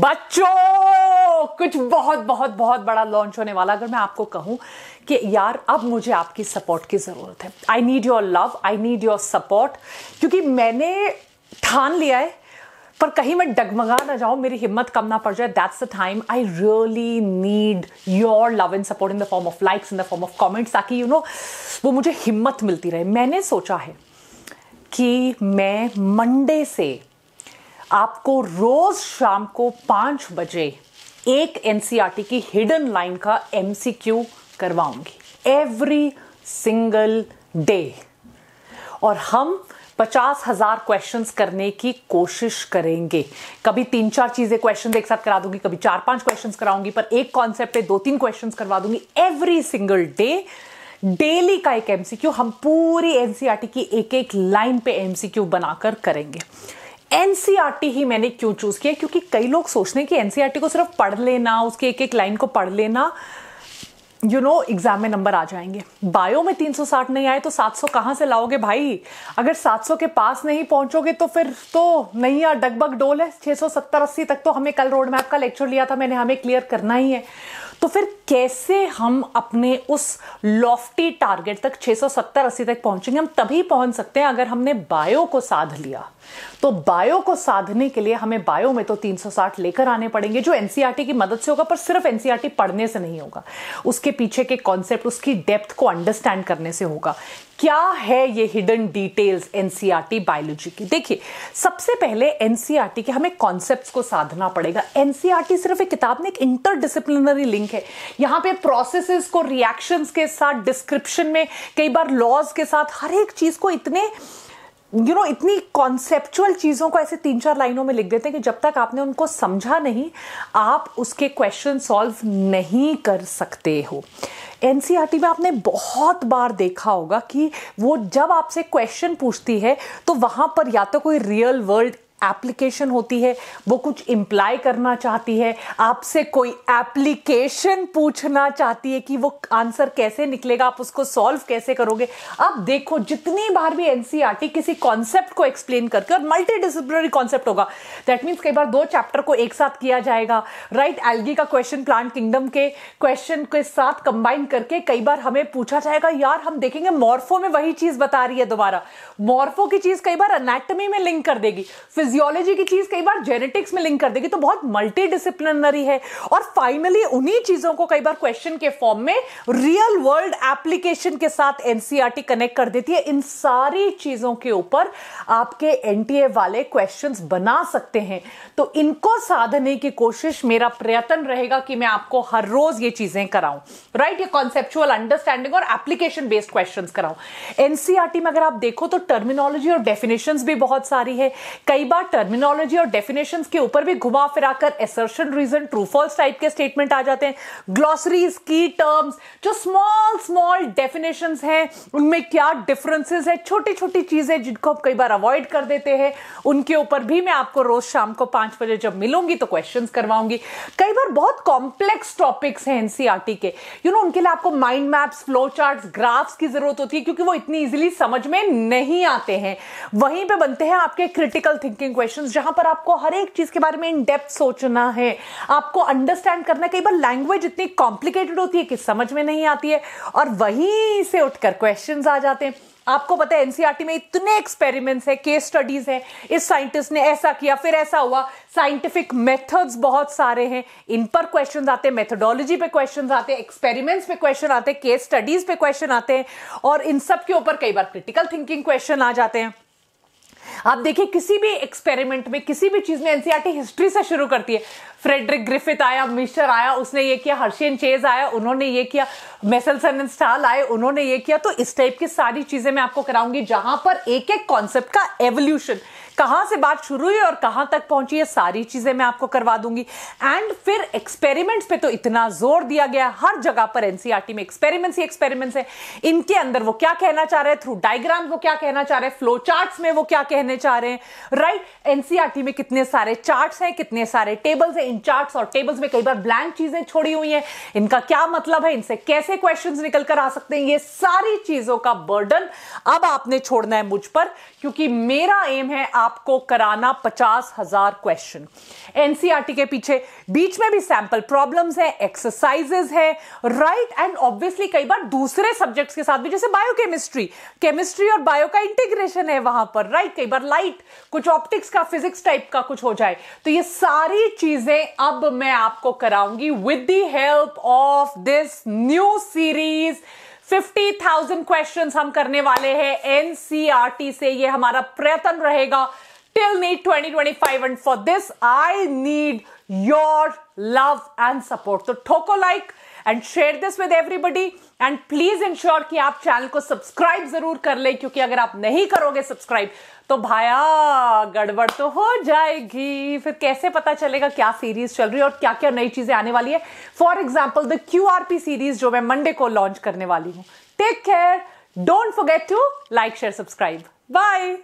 बच्चों कुछ बहुत बहुत बहुत बड़ा लॉन्च होने वाला अगर मैं आपको कहूं कि यार अब मुझे आपकी सपोर्ट की ज़रूरत है I need your love I need your support क्योंकि मैंने ठान लिया है पर कहीं मैं डगमगा ना जाऊं मेरी हिम्मत कम ना पड़ जाए that's the time I really need your love and support in the form of likes in the form of comments ताकि यू नो वो मुझे हिम्मत मिलती रहे मैंने सोचा है कि मैं मंडे से आपको रोज शाम को पांच बजे एक एन e की हिडन लाइन का एम करवाऊंगी एवरी सिंगल डे और हम पचास हजार क्वेश्चन करने की कोशिश करेंगे कभी तीन चार चीजें क्वेश्चन एक साथ करा दूंगी कभी चार पांच क्वेश्चन कराऊंगी पर एक कॉन्सेप्ट पे दो तीन क्वेश्चन करवा दूंगी एवरी सिंगल डे डेली का एक एमसीक्यू हम पूरी एनसीईआरटी e की एक एक लाइन पे एमसीक्यू बनाकर करेंगे एनसीईआरटी e ही मैंने क्यों चूज़ किया क्योंकि कई लोग सोचते हैं कि एनसीईआरटी e को सिर्फ पढ़ लेना उसके एक एक लाइन को पढ़ लेना यू नो एग्जाम में नंबर आ जाएंगे बायो में 360 नहीं आए तो 700 कहां से लाओगे भाई अगर 700 के पास नहीं पहुंचोगे तो फिर तो नहीं यार डगबग डोल है 670 सौ तक तो हमें कल रोड मैप का लेक्चर लिया था मैंने हमें क्लियर करना ही है तो फिर कैसे हम अपने उस लॉफ्टी टारगेट तक 670 अस्सी तक पहुंचेंगे हम तभी पहुंच सकते हैं अगर हमने बायो को साध लिया तो बायो को साधने के लिए हमें बायो में तो 360 लेकर आने पड़ेंगे जो एनसीईआरटी e की मदद से होगा पर सिर्फ एनसीईआरटी e पढ़ने से नहीं होगा उसके पीछे के कॉन्सेप्ट उसकी डेप्थ को अंडरस्टैंड करने से होगा क्या है ये हिडन डिटेल्स एनसीईआरटी बायोलॉजी की देखिए सबसे पहले एनसीईआरटी e के हमें कॉन्सेप्ट्स को साधना पड़ेगा एनसीईआरटी e सिर्फ एक किताब में एक इंटरडिसिप्लिनरी लिंक है यहाँ पे प्रोसेसेस को रिएक्शंस के साथ डिस्क्रिप्शन में कई बार लॉज के साथ हर एक चीज को इतने यू you नो know, इतनी कॉन्सेप्चुअल चीज़ों को ऐसे तीन चार लाइनों में लिख देते हैं कि जब तक आपने उनको समझा नहीं आप उसके क्वेश्चन सॉल्व नहीं कर सकते हो एन e में आपने बहुत बार देखा होगा कि वो जब आपसे क्वेश्चन पूछती है तो वहाँ पर या तो कोई रियल वर्ल्ड एप्लीकेशन होती है वो कुछ इम्प्लाई करना चाहती है आपसे कोई एप्लीकेशन पूछना चाहती है कि वो आंसर कैसे निकलेगा आप उसको सॉल्व कैसे करोगे अब देखो जितनी बार भी एनसीईआरटी e किसी कॉन्सेप्ट को एक्सप्लेन करके और मल्टी डिसिप्लिनरी कॉन्सेप्ट होगा दैट मीन्स कई बार दो चैप्टर को एक साथ किया जाएगा राइट right? एल्गी का क्वेश्चन प्लांट किंगडम के क्वेश्चन के साथ कंबाइन करके कई बार हमें पूछा जाएगा यार हम देखेंगे मॉर्फो में वही चीज बता रही है दोबारा मॉर्फो की चीज कई बार अनाटमी में लिंक कर देगी फिर फिजियोलॉजी की चीज़ कई बार जेनेटिक्स में लिंक कर देगी तो बहुत मल्टीडिसिप्लिनरी है और फाइनली उन्हीं चीज़ों को कई बार क्वेश्चन के फॉर्म में रियल वर्ल्ड एप्लीकेशन के साथ एनसीआरटी कनेक्ट e कर देती है इन सारी चीज़ों के ऊपर आपके एनटीए वाले क्वेश्चन बना सकते हैं तो इनको साधने की कोशिश मेरा प्रयत्न रहेगा कि मैं आपको हर रोज ये चीज़ें कराऊं राइट ये कॉन्सेप्चुअल अंडरस्टैंडिंग और एप्लीकेशन बेस्ड क्वेश्चन कराऊं एनसीआरटी e में अगर आप देखो तो टर्मिनोलॉजी और डेफिनेशन भी बहुत सारी है कई बार बार टर्मिनोलॉजी और डेफिनेशन के ऊपर भी घुमा फिरा कर assertion reason true false type के स्टेटमेंट आ जाते हैं ग्लॉसरीज की टर्म्स जो स्मॉल स्मॉल डेफिनेशन हैं उनमें क्या डिफरेंसेस है छोटी छोटी चीजें जिनको आप कई बार अवॉइड कर देते हैं उनके ऊपर भी मैं आपको रोज शाम को पांच बजे जब मिलूंगी तो क्वेश्चन करवाऊंगी कई बार बहुत कॉम्प्लेक्स टॉपिक्स हैं एनसीआरटी e के यू you नो know, उनके लिए आपको mind maps flow chart graphs की जरूरत होती है क्योंकि वो इतनी इजिली समझ में नहीं आते हैं वहीं पर बनते हैं आपके क्रिटिकल थिंकिंग थिंकिंग क्वेश्चंस जहां पर आपको हर एक चीज के बारे में इन डेप्थ सोचना है आपको अंडरस्टैंड करना कई बार लैंग्वेज इतनी कॉम्प्लिकेटेड होती है कि समझ में नहीं आती है और वहीं से उठकर क्वेश्चन आ जाते हैं आपको पता है एनसीआरटी e में इतने एक्सपेरिमेंट्स है केस स्टडीज हैं इस साइंटिस्ट ने ऐसा किया फिर ऐसा हुआ साइंटिफिक मेथड्स बहुत सारे हैं इन पर क्वेश्चन आते हैं मेथोडोलॉजी पे क्वेश्चन आते हैं एक्सपेरिमेंट्स पे क्वेश्चन आते हैं केस स्टडीज पे क्वेश्चन आते हैं और इन सब के ऊपर कई बार क्रिटिकल थिंकिंग क्वेश्चन आ जाते हैं आप देखिए किसी भी एक्सपेरिमेंट में किसी भी चीज़ में एनसीआरटी हिस्ट्री से शुरू करती है फ्रेडरिक ग्रिफिथ आया मिश्र आया उसने ये किया हर्शियन चेज आया उन्होंने ये किया मेसलसन एंड स्टाल आए उन्होंने ये किया तो इस टाइप की सारी चीज़ें मैं आपको कराऊंगी जहां पर एक एक कॉन्सेप्ट का एवोल्यूशन कहां से बात शुरू हुई और कहां तक पहुंची है सारी चीजें मैं आपको करवा दूंगी एंड फिर एक्सपेरिमेंट्स पे तो इतना जोर दिया गया हर जगह पर एनसीआरटी e में एक्सपेरिमेंट्स ही एक्सपेरिमेंट्स है इनके अंदर वो क्या कहना चाह रहे हैं थ्रू डायग्राम वो क्या कहना चाह रहे हैं फ्लो चार्ट में वो क्या कहने चाह रहे हैं राइट एनसीआरटी e में कितने सारे चार्ट हैं कितने सारे टेबल्स हैं इन चार्ट और टेबल्स में कई बार ब्लैंक चीजें छोड़ी हुई हैं इनका क्या मतलब है इनसे कैसे क्वेश्चन निकल कर आ सकते हैं ये सारी चीजों का बर्डन अब आपने छोड़ना है मुझ पर क्योंकि मेरा एम है आप आपको कराना पचास हजार क्वेश्चन एनसीआरटी e के पीछे बीच में भी सैंपल प्रॉब्लम्स है एक्सरसाइजेस है राइट एंड ऑब्वियसली कई बार दूसरे सब्जेक्ट्स के साथ भी जैसे बायोकेमिस्ट्री केमिस्ट्री और बायो का इंटीग्रेशन है वहां पर राइट right? कई बार लाइट कुछ ऑप्टिक्स का फिजिक्स टाइप का कुछ हो जाए तो ये सारी चीजें अब मैं आपको कराऊंगी with the help of this new series fifty thousand question हम करने वाले हैं एनसीआरटी e से ये हमारा प्रयत्न रहेगा till twenty 2025 and for this I need your love and support तो ठोको like like, and share this with everybody and please ensure कि आप चैनल को सब्सक्राइब जरूर कर ले क्योंकि अगर आप नहीं करोगे सब्सक्राइब तो भाया गड़बड़ तो हो जाएगी फिर कैसे पता चलेगा क्या सीरीज चल रही है और क्या क्या नई चीजें आने वाली है for example the Q series जो मैं मंडे को लॉन्च करने वाली हूँ take care don't forget to like share subscribe bye